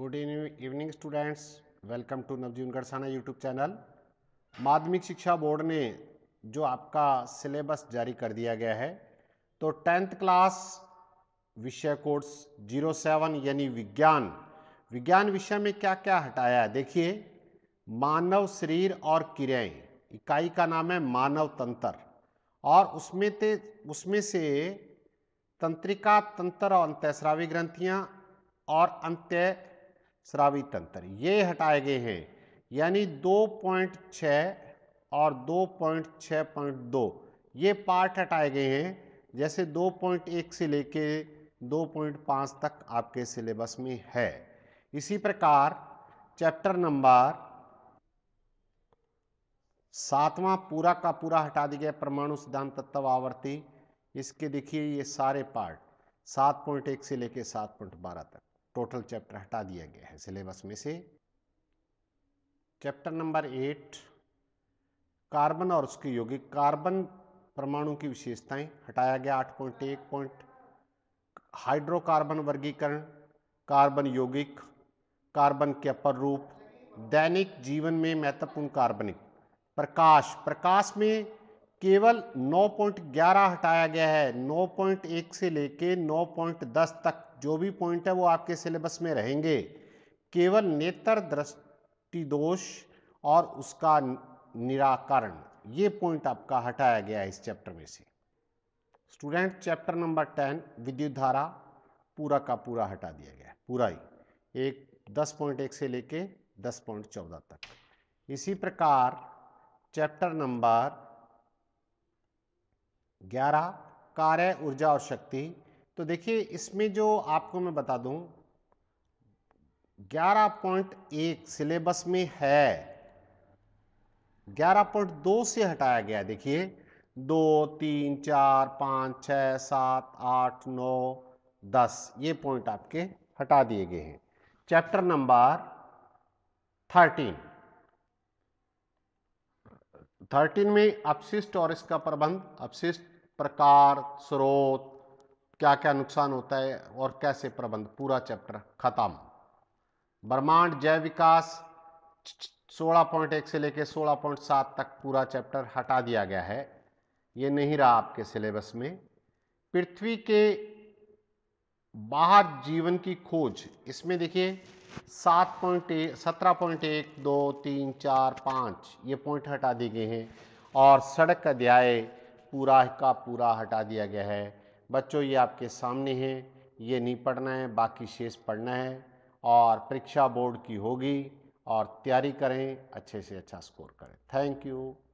good evening students welcome to Navjivan Garhsana YouTube channel माध्यमिक शिक्षा board ने जो आपका सिलेबस जारी कर दिया गया है तो टेंथ क्लास विषय कोर्स जीरो सेवन यानी विज्ञान विज्ञान विषय में क्या क्या हटाया है देखिए मानव शरीर और क्रियाएं इकाई का नाम है मानव तंत्र और उसमें ते उसमें से तंत्रिका तंत्र और अंत्यस्रावी ग्रंथियाँ और अंत्य श्रावी तंत्र ये हटाए गए हैं यानी 2.6 और 2.6.2 ये पार्ट हटाए गए हैं जैसे 2.1 से लेके 2.5 तक आपके सिलेबस में है इसी प्रकार चैप्टर नंबर सातवां पूरा का पूरा हटा दिया गया परमाणु सिद्धांत तत्व आवर्ती इसके देखिए ये सारे पार्ट 7.1 से लेके 7.12 तक टोटल चैप्टर हटा दिया गया है सिलेबस में से चैप्टर नंबर एट कार्बन और उसके यौगिक कार्बन परमाणु की विशेषताएं हटाया गया आठ पॉइंट एक पॉइंट हाइड्रोकार्बन वर्गीकरण कार्बन यौगिक कार्बन के अपर रूप दैनिक जीवन में महत्वपूर्ण कार्बनिक प्रकाश प्रकाश में केवल 9.11 हटाया गया है 9.1 से लेके 9.10 तक जो भी पॉइंट है वो आपके सिलेबस में रहेंगे केवल नेत्र दृष्टिदोष और उसका निराकरण ये पॉइंट आपका हटाया गया है इस चैप्टर में से स्टूडेंट चैप्टर नंबर टेन विद्युत धारा पूरा का पूरा हटा दिया गया है पूरा ही एक दस पॉइंट एक से लेके दस पॉइंट चौदह तक इसी प्रकार चैप्टर नंबर ग्यारह कार्य ऊर्जा और शक्ति तो देखिए इसमें जो आपको मैं बता दूं 11.1 सिलेबस में है 11.2 से हटाया गया देखिए दो तीन चार पाँच छ सात आठ नौ दस ये पॉइंट आपके हटा दिए गए हैं चैप्टर नंबर थर्टीन थर्टीन में अपशिष्ट और इसका प्रबंध अपशिष्ट प्रकार स्रोत क्या क्या नुकसान होता है और कैसे प्रबंध पूरा चैप्टर खत्म ब्रह्मांड जैव विकास एक से लेकर सात तक पूरा चैप्टर हटा दिया गया है ये नहीं रहा आपके सिलेबस में पृथ्वी के बाहर जीवन की खोज इसमें देखिए सात पॉइंट एक सत्रह पॉइंट एक दो तीन चार पाँच ये पॉइंट हटा दिए गए हैं और सड़क अध्याय पूरा का पूरा हटा दिया गया है बच्चों ये आपके सामने है ये नहीं पढ़ना है बाकी शेष पढ़ना है और परीक्षा बोर्ड की होगी और तैयारी करें अच्छे से अच्छा स्कोर करें थैंक यू